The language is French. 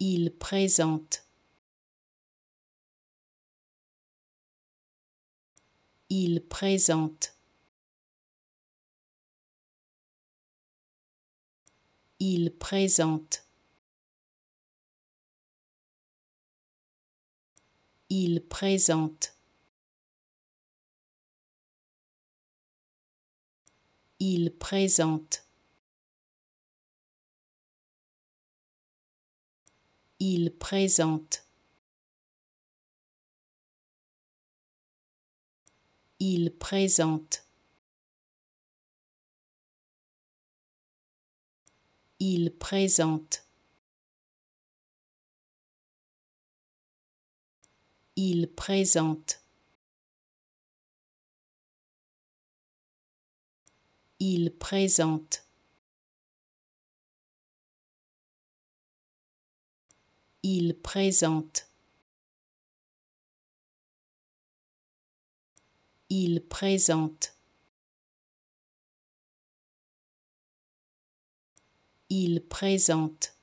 il présente. Il présente. Il présente. Il présente. Il présente. il présente. Il présente. Il présente. Il présente. Il présente. il présente. Il présente. Il présente.